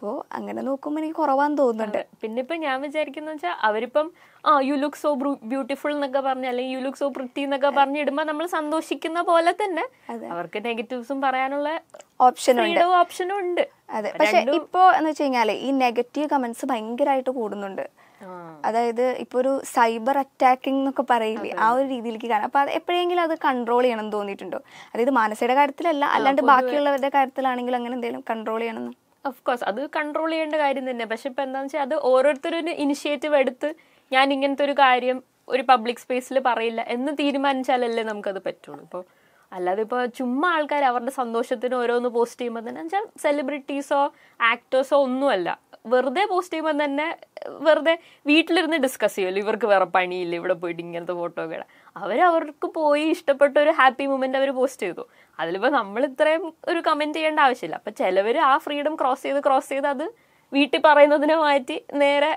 അപ്പോ അങ്ങനെ നോക്കുമ്പോ എനിക്ക് കുറവാന്ന് തോന്നുന്നുണ്ട് പിന്നെ ഇപ്പൊ ഞാൻ വിചാരിക്കുന്ന വെച്ചാൽ അവരിപ്പം ആ യു ലുക്ക് സോ ബ്യൂട്ടിഫുൾ എന്നൊക്കെ പറഞ്ഞ അല്ലെങ്കിൽ യു ലുക്ക് സോ വൃത്തി എന്നൊക്കെ പറഞ്ഞിടുമ്പോ ഇടുമ്പോൾ നമ്മൾ സന്തോഷിക്കുന്ന പോലെ തന്നെ അവർക്ക് നെഗറ്റീവ്സും പറയാനുള്ള ഓപ്ഷനുണ്ട് ഓപ്ഷനും ഉണ്ട് അതെ പക്ഷെ ഇപ്പോ എന്ന് വെച്ച് കഴിഞ്ഞാല് ഈ നെഗറ്റീവ് കമന്റ്സ് ഭയങ്കരമായിട്ട് കൂടുന്നുണ്ട് അതായത് ഇപ്പൊ ഒരു സൈബർ അറ്റാക്കിംഗ് എന്നൊക്കെ പറയില്ലേ ആ ഒരു രീതിയിലേക്ക് കാണാം അപ്പൊ അത് എപ്പോഴെങ്കിലും അത് കൺട്രോൾ ചെയ്യണം തോന്നിയിട്ടുണ്ടോ അതായത് മാനസയുടെ കാര്യത്തിലല്ല അല്ലാണ്ട് ബാക്കിയുള്ളവരുടെ കാര്യത്തിലാണെങ്കിലും അങ്ങനെ എന്തെങ്കിലും കൺട്രോൾ ചെയ്യണം ഓഫ് അത് കൺട്രോൾ ചെയ്യേണ്ട കാര്യം തന്നെ പക്ഷെ ഇപ്പം എന്താണെന്ന് വെച്ചാൽ അത് ഓരോരുത്തരും ഇനിഷ്യേറ്റീവ് എടുത്ത് ഞാൻ ഇങ്ങനത്തെ ഒരു കാര്യം ഒരു പബ്ലിക് സ്പേസിൽ പറയില്ല എന്ന് തീരുമാനിച്ചാലല്ലേ നമുക്കത് പറ്റുള്ളൂ ഇപ്പോൾ അല്ലാതെ ഇപ്പോൾ ചുമ്മാ ആൾക്കാർ അവരുടെ സന്തോഷത്തിന് ഓരോന്ന് പോസ്റ്റ് ചെയ്യുമ്പോൾ തന്നെ വെച്ചാൽ സെലിബ്രിറ്റീസോ ആക്ടേഴ്സോ ഒന്നുമല്ല വെറുതെ പോസ്റ്റ് ചെയ്യുമ്പോൾ തന്നെ വെറുതെ വീട്ടിലിരുന്ന് ഡിസ്കസ് ചെയ്യുമല്ലോ ഇവർക്ക് വേറെ പണിയില്ല ഇവിടെ പോയിട്ട് ഇങ്ങനത്തെ ഫോട്ടോയൊക്കെ അവർ അവരവർക്ക് പോയി ഇഷ്ടപ്പെട്ട ഒരു ഹാപ്പി മൂമെൻ്റ് അവർ പോസ്റ്റ് ചെയ്തു അതിലിപ്പോൾ നമ്മൾ ഇത്രയും ഒരു കമൻറ്റ് ചെയ്യേണ്ട ആവശ്യമില്ല അപ്പം ചിലവർ ആ ഫ്രീഡം ക്രോസ് ചെയ്ത് ക്രോസ് ചെയ്ത് അത് വീട്ടിൽ പറയുന്നതിനെ മാറ്റി നേരെ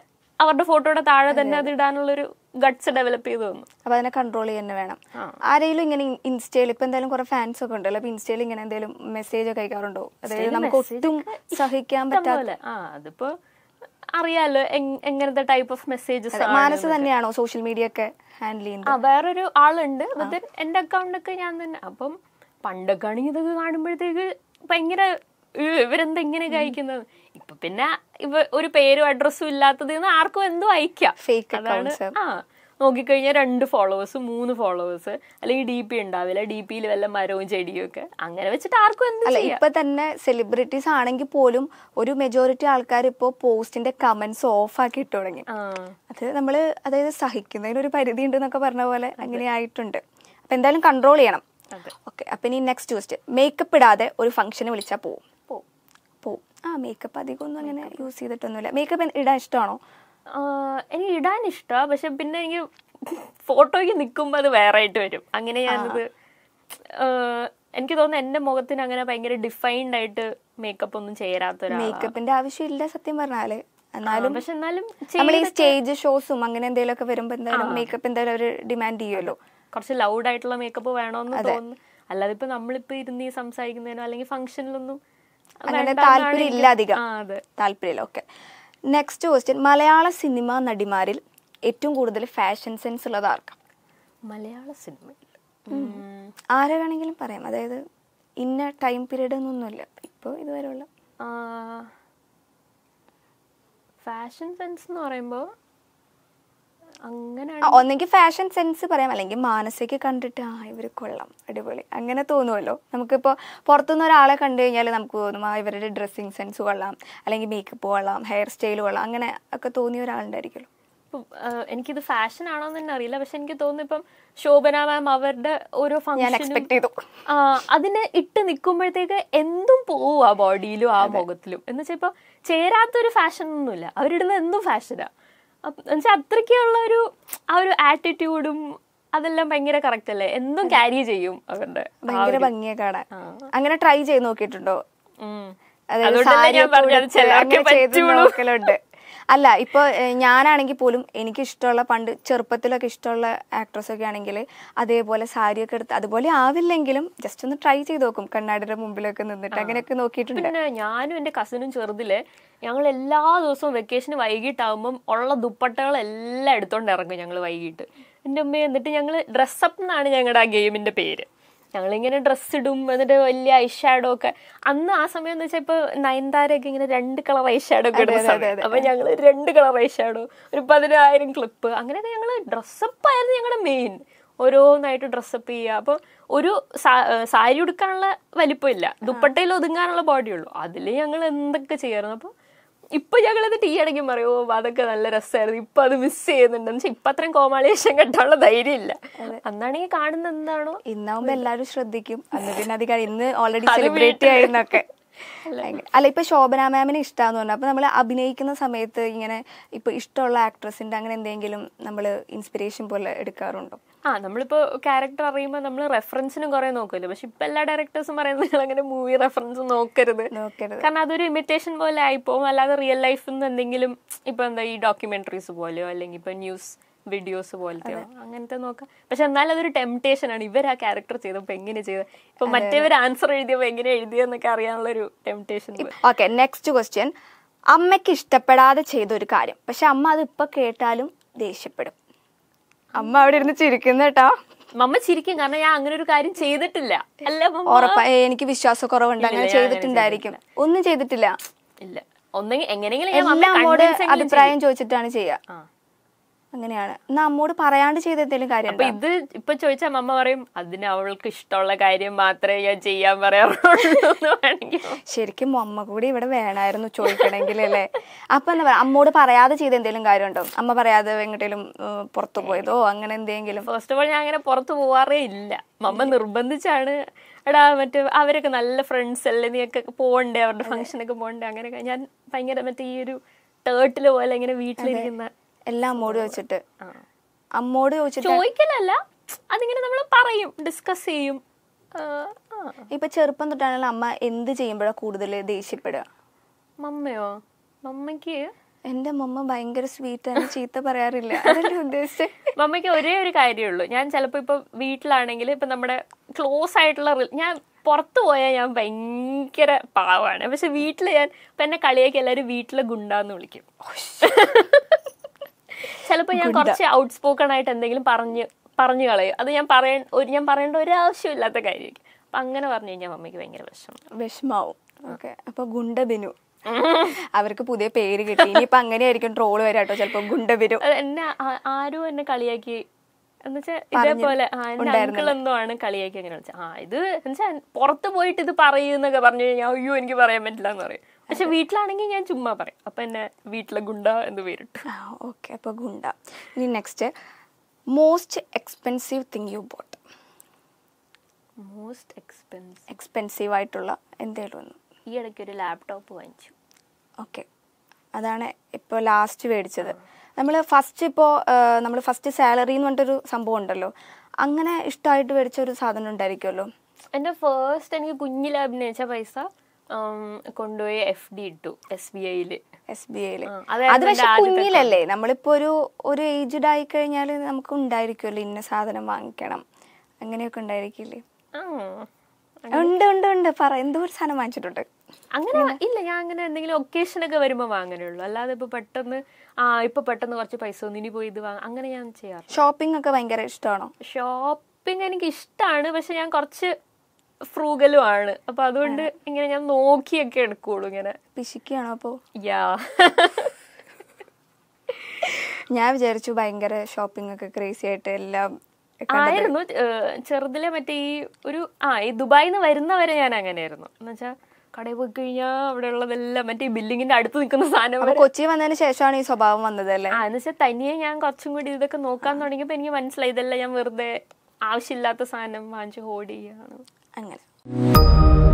അവരുടെ ഫോട്ടോയുടെ താഴെ തന്നെ അത് ഇടാനുള്ളൊരു ഗട്സ് ഡെവലപ്പ് ചെയ്തു തന്നു അതിനെ കൺട്രോൾ തന്നെ വേണം ആരെങ്കിലും ഇങ്ങനെ ഇൻസ്റ്റയിൽ ഇപ്പൊ എന്തായാലും കുറെ ഫാൻസ് ഒക്കെ ഉണ്ടല്ലോ അപ്പൊ ഇൻസ്റ്റയിൽ ഇങ്ങനെ എന്തെങ്കിലും മെസ്സേജ് ഒക്കെ അയക്കാറുണ്ടോ അതായത് നമുക്ക് ഒട്ടും സഹിക്കാൻ പറ്റാത്ത അതിപ്പോ അറിയാലോ എങ്ങനത്തെ ടൈപ്പ് ഓഫ് മെസ്സേജസ് മാനസ് തന്നെയാണോ സോഷ്യൽ മീഡിയ ഒക്കെ ഹാൻഡിൽ ചെയ്യുന്നത് വേറൊരു ആളുണ്ട് എന്റെ അക്കൗണ്ട് ഒക്കെ ഞാൻ തന്നെ അപ്പം പണ്ടൊക്കെ ആണെങ്കിൽ ഇതൊക്കെ കാണുമ്പോഴത്തേക്ക് ഭയങ്കര ഇവരെന്തെങ്ങനെ ഇങ്ങനെ കഴിക്കുന്നത് ഇപ്പൊ പിന്നെ ഇവ ഒരു പേരും അഡ്രസ്സും ഇല്ലാത്തത് ആർക്കും എന്തോ അയക്കാം അതാണ് ആ നോക്കിക്കഴിഞ്ഞാൽ രണ്ട് ഫോളോവേഴ്സ് മൂന്ന് ഫോളോവേഴ്സ് അല്ലെങ്കിൽ ഡി പി ഉണ്ടാവില്ല ഡി പിയിൽ വല്ല മരവും ചെടിയും ഒക്കെ അങ്ങനെ വെച്ചിട്ട് ആർക്കും എന്ത് ഇപ്പൊ തന്നെ സെലിബ്രിറ്റീസ് ആണെങ്കിൽ പോലും ഒരു മെജോറിറ്റി ആൾക്കാർ ഇപ്പോ പോസ്റ്റിന്റെ കമന്റ്സ് ഓഫ് ആക്കി ഇട്ട് തുടങ്ങി അത് നമ്മൾ അതായത് സഹിക്കുന്നതിന് ഒരു പരിധി ഉണ്ട് എന്നൊക്കെ പറഞ്ഞ പോലെ അങ്ങനെ ആയിട്ടുണ്ട് അപ്പൊ എന്തായാലും കൺട്രോൾ ചെയ്യണം ഓക്കെ അപ്പൊ ഇനി നെക്സ്റ്റ് ക്വസ്റ്റ് മേക്കപ്പ് ഇടാതെ ഒരു ഫംഗ്ഷന് വിളിച്ചാൽ പോകും ആ മേക്കപ്പ് അധികമൊന്നും അങ്ങനെ യൂസ് ചെയ്തിട്ടൊന്നുമില്ല മേക്കപ്പ് ഇടാൻ ഇഷ്ടമാണോ എനിക്ക് ഇടാൻ ഇഷ്ടമാണ് പക്ഷെ പിന്നെ എനിക്ക് ഫോട്ടോയ്ക്ക് നിൽക്കുമ്പോൾ അത് വേറെ ആയിട്ട് വരും അങ്ങനെ ഞാനത് എനിക്ക് തോന്നുന്നു എന്റെ മുഖത്തിന് അങ്ങനെ ഭയങ്കര ഡിഫൈൻഡ് ആയിട്ട് മേക്കപ്പ് ഒന്നും ചേരാത്ത മേക്കപ്പിന്റെ ആവശ്യമില്ല സത്യം പറഞ്ഞാല് എന്നാലും പക്ഷെ എന്നാലും നമ്മൾ ഈ സ്റ്റേജ് ഷോസും അങ്ങനെ എന്തെങ്കിലും ഒക്കെ വരുമ്പോ എന്തായാലും മേക്കപ്പ് എന്തായാലും ഒരു ഡിമാൻഡ് ചെയ്യുമല്ലോ കുറച്ച് ലൗഡ് ആയിട്ടുള്ള മേക്കപ്പ് വേണമെന്ന് തോന്നുന്നു അല്ലാതെ ഇപ്പൊ നമ്മളിപ്പോ ഇരുന്ന് സംസാരിക്കുന്നതിനോ അല്ലെങ്കിൽ ഫംഗ്ഷനിലൊന്നും അങ്ങനെ താല്പര്യം ഇല്ല അധികം താല്പര്യമില്ല okay next question Malayalam cinema നടിമാരിൽ ഏറ്റവും കൂടുതൽ ഫാഷൻ സെൻസ് ഉള്ളത് ആർക്കാം മലയാള സിനിമ ആരെ വേണമെങ്കിലും പറയാം അതായത് ഇന്ന ടൈം പീരീഡ് ഒന്നുമില്ല ഇപ്പോൾ ഇതുവരെയുള്ള ഫാഷൻ സെൻസ് എന്ന് പറയുമ്പോൾ ഒന്നെങ്കിൽ ഫാഷൻ സെൻസ് പറയാം അല്ലെങ്കിൽ മാനസിക കണ്ടിട്ട് ആ ഇവര് കൊള്ളാം അടിപൊളി അങ്ങനെ തോന്നുമല്ലോ നമുക്കിപ്പോ പുറത്തുനിന്ന് ഒരാളെ കണ്ടു കഴിഞ്ഞാൽ നമുക്ക് തോന്നും ആ ഇവരുടെ ഡ്രസ്സിങ് സെൻസ് കൊള്ളാം അല്ലെങ്കിൽ മേക്കപ്പ് കൊള്ളാം ഹെയർ സ്റ്റൈൽ കൊള്ളാം അങ്ങനെ ഒക്കെ തോന്നിയ ഒരാളുണ്ടായിരിക്കുമല്ലോ എനിക്കിത് ഫാഷൻ ആണോ എന്ന് തന്നെ അറിയില്ല പക്ഷെ എനിക്ക് തോന്നുന്നു ഇപ്പം ശോഭന മാം അവരുടെ ഓരോ ഫംഗ്ഷനും അതിനെ ഇട്ട് നിൽക്കുമ്പോഴത്തേക്ക് എന്തും പോവും ആ ബോഡിയിലും ആ മുഖത്തിലും എന്ന് വെച്ചാൽ ഇപ്പൊ ചേരാത്തൊരു ഫാഷൻ ഒന്നുമില്ല അവരിടുന്ന എന്തും ഫാഷനാണ് എന്നുവെച്ചാൽ അത്രയ്ക്കുള്ള ഒരു ആ ഒരു ആറ്റിറ്റ്യൂഡും അതെല്ലാം ഭയങ്കര കറക്റ്റ് അല്ലേ എന്തും ക്യാരി ചെയ്യും അവരുടെ ഭയങ്കര ഭംഗിയെ കാണാൻ അങ്ങനെ ട്രൈ ചെയ്ത് നോക്കിയിട്ടുണ്ടോ അതെ നോക്കലുണ്ട് അല്ല ഇപ്പൊ ഞാനാണെങ്കിൽ പോലും എനിക്ക് ഇഷ്ടമുള്ള പണ്ട് ചെറുപ്പത്തിലൊക്കെ ഇഷ്ടമുള്ള ആക്ട്രസ് ഒക്കെ ആണെങ്കിൽ അതേപോലെ സാരിയൊക്കെ എടുത്ത് അതുപോലെ ആവില്ലെങ്കിലും ജസ്റ്റ് ഒന്ന് ട്രൈ ചെയ്ത് നോക്കും കണ്ണാടിയുടെ മുമ്പിലൊക്കെ നിന്നിട്ട് അങ്ങനെയൊക്കെ നോക്കിയിട്ടുണ്ട് പിന്നെ ഞാനും എന്റെ കസിനും ചെറുതിലെ ഞങ്ങൾ എല്ലാ ദിവസവും വെക്കേഷന് വൈകിട്ടാകുമ്പം ഉള്ള ദുപ്പട്ടകൾ എല്ലാം എടുത്തോണ്ട് ഇറങ്ങും ഞങ്ങൾ വൈകിട്ട് എൻ്റെ ഉമ്മ എന്നിട്ട് ഞങ്ങൾ ഡ്രസ്സപ്പ് എന്നാണ് ഞങ്ങളുടെ ആ ഗെയിമിന്റെ പേര് ഞങ്ങളിങ്ങനെ ഡ്രസ്സ് ഇടും എന്നിട്ട് വലിയ ഐഷാഡോ ഒക്കെ അന്ന് ആ സമയം എന്ന് വെച്ചാൽ ഇപ്പൊ നയൻതാരൊക്കെ ഇങ്ങനെ രണ്ട് കളർ ഐഷാഡോ ഒക്കെ അപ്പൊ ഞങ്ങൾ രണ്ട് കളർ ഐഷാഡോ ഒരു പതിനായിരം ക്ലിപ്പ് അങ്ങനെയൊക്കെ ഞങ്ങൾ ഡ്രസ്സപ്പ് ആയിരുന്നു ഞങ്ങളുടെ മെയിൻ ഓരോന്നായിട്ട് ഡ്രസ്സപ്പ് ചെയ്യുക അപ്പോൾ ഒരു സാരി ഉടുക്കാനുള്ള വലിപ്പമില്ല ദുപ്പട്ടയിൽ ഒതുങ്ങാനുള്ള ബോഡി ഉള്ളൂ അതിൽ ഞങ്ങൾ എന്തൊക്കെ ചെയ്യാറുണ്ട് അപ്പോൾ ഇപ്പൊ ഞങ്ങളത് ടീ ആണെങ്കിൽ പറയുമോ അതൊക്കെ നല്ല രസമായിരുന്നു ഇപ്പൊ അത് മിസ് ചെയ്യുന്നുണ്ടെന്ന് വെച്ചാൽ ഇപ്പം അത്രയും കോമാളിയേഷൻ കെട്ടാനുള്ള ധൈര്യമില്ല അന്നാണെങ്കിൽ കാണുന്ന എന്താണോ ഇന്നാവുമ്പോ എല്ലാവരും ശ്രദ്ധിക്കും അന്ന് പിന്നെ അധികം ഇന്ന് ഓൾറെഡി സെലിബ്രേറ്റ് ആയിരുന്നൊക്കെ അല്ല ഇപ്പൊ ശോഭന മാമിനെ ഇഷ്ടമാന്ന് പറഞ്ഞു അപ്പൊ നമ്മൾ അഭിനയിക്കുന്ന സമയത്ത് ഇങ്ങനെ ഇപ്പൊ ഇഷ്ടമുള്ള ആക്ട്രസിന്റെ അങ്ങനെ എന്തെങ്കിലും നമ്മൾ ഇൻസ്പിറേഷൻ പോലെ എടുക്കാറുണ്ടോ ആ നമ്മളിപ്പോൾ ക്യാരക്ടർ അറിയുമ്പോൾ നമ്മൾ റെഫറൻസിനും കുറെ നോക്കുമല്ലോ പക്ഷെ ഇപ്പം എല്ലാ ഡയറക്ടേഴ്സും പറയുന്നത് നിങ്ങൾ അങ്ങനെ മൂവി റെഫറൻസ് നോക്കരുത് നോക്കരുത് കാരണം അതൊരു ഇമിറ്റേഷൻ പോലെ ആയിപ്പോവും അല്ലാതെ റിയൽ ലൈഫിൽ നിന്ന് എന്തെങ്കിലും ഇപ്പം എന്താ ഈ ഡോക്യുമെന്ററീസ് പോലെയോ അല്ലെങ്കിൽ ഇപ്പം ന്യൂസ് വീഡിയോസ് പോലത്തെ അങ്ങനത്തെ നോക്കാം പക്ഷെ എന്നാലും അതൊരു ടെംപ്ടേഷൻ ആണ് ഇവർ ആ ക്യാരക്ടർ ചെയ്തപ്പോൾ എങ്ങനെ ചെയ്ത് ഇപ്പൊ മറ്റേവർ ആൻസർ എഴുതിയപ്പോൾ എങ്ങനെ എഴുതിയെന്നൊക്കെ അറിയാനുള്ള ഒരു ടെംപ്ടേഷൻ ഓക്കെ നെക്സ്റ്റ് ക്വസ്റ്റ്യൻ അമ്മയ്ക്ക് ഇഷ്ടപ്പെടാതെ ചെയ്ത ഒരു കാര്യം പക്ഷെ അമ്മ അത് ഇപ്പൊ കേട്ടാലും ദേഷ്യപ്പെടും അമ്മ അവിടെ ഇരുന്ന് ചിരിക്കുന്ന കേട്ടോ മമ്മ ചിരിക്കും കാരണം ഞാൻ അങ്ങനെ ഒരു കാര്യം ചെയ്തിട്ടില്ല അല്ല ഉറപ്പായി എനിക്ക് വിശ്വാസക്കുറവുണ്ട് അങ്ങനെ ചെയ്തിട്ടുണ്ടായിരിക്കും ഒന്നും ചെയ്തിട്ടില്ല ഇല്ല ഒന്നെങ്കിൽ എങ്ങനെയെങ്കിലും അഭിപ്രായം ചോദിച്ചിട്ടാണ് ചെയ്യുക അങ്ങനെയാണ് എന്നാ അമ്മോട് പറയാണ്ട് ചെയ്ത എന്തെങ്കിലും കാര്യം ഇത് ഇപ്പൊ ചോദിച്ച അമ്മ പറയും അതിന് അവൾക്ക് ഇഷ്ടമുള്ള കാര്യം മാത്രമേ ഞാൻ ചെയ്യാൻ പറയാറുള്ളൂ ശരിക്കും അമ്മ കൂടി ഇവിടെ വേണമായിരുന്നു ചോദിക്കണമെങ്കിൽ അല്ലേ അപ്പൊ എന്താ പറയാ അമ്മോട് പറയാതെ ചെയ്ത എന്തെങ്കിലും കാര്യം ഉണ്ടോ അമ്മ പറയാതെ എങ്ങോട്ടേലും പുറത്തു പോയതോ അങ്ങനെ എന്തെങ്കിലും ഫസ്റ്റ് ഓഫ് ഓൾ ഞാൻ അങ്ങനെ പുറത്തു പോവാറേ ഇല്ല അമ്മ നിർബന്ധിച്ചാണ് എടാ മറ്റേ അവരൊക്കെ നല്ല ഫ്രണ്ട്സ് അല്ലേ ഒക്കെ പോകണ്ടേ അവരുടെ ഫംഗ്ഷനൊക്കെ പോകണ്ടേ അങ്ങനെയൊക്കെ ഞാൻ ഭയങ്കര മറ്റേ ഈ ഒരു ടേർട്ടിൽ പോലെ ഇങ്ങനെ വീട്ടിലിരിക്കുന്ന എല്ലാം അമ്മോട് ചോദിച്ചിട്ട് അമ്മോട് ചോദിച്ചിട്ട് ചോദിക്കലല്ല അതിങ്ങനെ നമ്മൾ പറയും ഡിസ്കസ് ചെയ്യും ഇപ്പൊ ചെറുപ്പം തൊട്ടാണല്ലോ അമ്മ എന്ത് ചെയ്യുമ്പോഴാ കൂടുതൽ ദേഷ്യപ്പെടുക മമ്മയോ മമ്മക്ക് എന്റെ മമ്മ ഭയങ്കര സ്വീറ്റ് ആണ് ചീത്ത പറയാറില്ല അതല്ലേ ഉദ്ദേശിച്ചത് മമ്മയ്ക്ക് ഒരേ ഒരു ഉള്ളൂ ഞാൻ ചിലപ്പോൾ ഇപ്പൊ വീട്ടിലാണെങ്കിൽ ഇപ്പൊ നമ്മുടെ ക്ലോസ് ആയിട്ടുള്ള ഞാൻ പുറത്തു പോയാൽ ഞാൻ ഭയങ്കര പാവാണ് പക്ഷെ വീട്ടിൽ ഞാൻ ഇപ്പൊ എന്നെ കളിയാക്കി എല്ലാവരും വീട്ടിലെ ഗുണ്ടാന്ന് വിളിക്കും ചിലപ്പോൾ ഞാൻ കുറച്ച് ഔട്ട് സ്പോക്കൺ ആയിട്ട് എന്തെങ്കിലും പറഞ്ഞ് പറഞ്ഞു കളയും അത് ഞാൻ പറയാൻ ഒരു ഞാൻ പറയേണ്ട ഒരു ആവശ്യമില്ലാത്ത കാര്യമായിരിക്കും അപ്പൊ അങ്ങനെ പറഞ്ഞു കഴിഞ്ഞാൽ മമ്മിക്ക് ഭയങ്കര വിഷമം വിഷമാവും ഓക്കെ ഗുണ്ട ഗുണ്ടബിനു അവർക്ക് പുതിയ പേര് കിട്ടി അങ്ങനെ ആയിരിക്കും ട്രോൾ വരാം കേട്ടോ ചിലപ്പോൾ ഗുണ്ടബിനു എന്നെ ആരും എന്നെ കളിയാക്കി എന്നുവെച്ചാൽ ഇതേപോലെ അങ്കിൾ ആണ് കളിയാക്കി അങ്ങനെ ആ ഇത് എന്നുവെച്ചാൽ പുറത്ത് പോയിട്ട് ഇത് പറയൂന്നൊക്കെ പറഞ്ഞു കഴിഞ്ഞാൽ അയ്യോ എനിക്ക് പറയാൻ പറ്റില്ല എന്ന് പറയും പക്ഷെ വീട്ടിലാണെങ്കിൽ ഞാൻ ചുമ്മാ പറയും അപ്പൊ എന്നെ വീട്ടിലെ ഗുണ്ട എന്ന് പേരിട്ടു ഓക്കെ അപ്പൊ ഗുണ്ട ഇനി next most expensive thing you bought most expense expensive ആയിട്ടുള്ള എന്തേലും ഒന്ന് ഈ ഇടയ്ക്ക് ഒരു ലാപ്ടോപ്പ് വാങ്ങിച്ചു ഓക്കെ അതാണ് ഇപ്പോൾ ലാസ്റ്റ് മേടിച്ചത് നമ്മൾ ഫസ്റ്റ് ഇപ്പോൾ നമ്മൾ ഫസ്റ്റ് സാലറി എന്ന് പറഞ്ഞിട്ടൊരു സംഭവം ഉണ്ടല്ലോ അങ്ങനെ ഇഷ്ടമായിട്ട് മേടിച്ച ഒരു സാധനം ഉണ്ടായിരിക്കുമല്ലോ എൻ്റെ ഫേസ്റ്റ് എനിക്ക് കുഞ്ഞിൽ അഭിനയിച്ച പൈസ കൊണ്ടുപോയി എഫ് ഡി ഇട്ടു എസ് ബി ഐയില് എസ് ബി ഐയില് അത് പക്ഷെ കുഞ്ഞിലല്ലേ നമ്മളിപ്പോ ഒരു ഒരു ഏജ്ഡ് ആയി കഴിഞ്ഞാൽ നമുക്ക് ഉണ്ടായിരിക്കുമല്ലോ ഇന്ന സാധനം വാങ്ങിക്കണം അങ്ങനെയൊക്കെ ഉണ്ടായിരിക്കില്ലേ ഉണ്ട് ഉണ്ട് ഉണ്ട് പറ എന്തോ ഒരു സാധനം വാങ്ങിച്ചിട്ടുണ്ട് അങ്ങനെ ഇല്ല ഞാൻ അങ്ങനെ എന്തെങ്കിലും ഒക്കേഷൻ ഒക്കെ വരുമ്പോൾ വാങ്ങാനുള്ളൂ അല്ലാതെ ഇപ്പൊ പെട്ടെന്ന് ആ ഇപ്പൊ പെട്ടെന്ന് കുറച്ച് പൈസ ഒന്ന് ഇനി പോയി ഇത് വാങ്ങാം അങ്ങനെ ഞാൻ ചെയ്യാറ് ഷോപ്പിംഗ് ഒക്കെ ഭയങ്കര ഇഷ്ടമാണോ ഷോപ്പിംഗ് എനിക്ക് ഇഷ്ടമാണ് പക്ഷെ ഞാൻ കുറച്ച് ഫ്രൂഗലുമാണ് അപ്പൊ അതുകൊണ്ട് ഇങ്ങനെ ഞാൻ നോക്കിയൊക്കെ എടുക്കുള്ളൂ ഇങ്ങനെ പിശിക്കുകയാണോ അപ്പോ യാ ഞാൻ വിചാരിച്ചു ഭയങ്കര ഷോപ്പിംഗ് ഒക്കെ ക്രേസി ആയിട്ട് എല്ലാം ആയിരുന്നു ചെറുതിലെ മറ്റേ ഈ ഒരു ആ ഈ നിന്ന് വരുന്നവരെ ഞാൻ അങ്ങനെയായിരുന്നു എന്നുവെച്ചാ കടയിൽ പോയി കഴിഞ്ഞാൽ അവിടെ ഉള്ളതെല്ലാം മറ്റേ ബില്ലിങ്ങിന്റെ അടുത്ത് നിൽക്കുന്ന സാധനം കൊച്ചി വന്നതിന് ശേഷമാണ് ഈ സ്വഭാവം വന്നത് അല്ലേ ആ എന്നുവെച്ചാൽ തനിയെ ഞാൻ കുറച്ചും കൂടി ഇതൊക്കെ നോക്കാൻ തുടങ്ങിയപ്പോൾ എനിക്ക് മനസ്സിലായി ഇതെല്ലാം ഞാൻ വെറുതെ ആവശ്യമില്ലാത്ത സാധനം വാങ്ങിച്ച് ഹോഡ് ചെയ്യാണ് അങ്ങനെ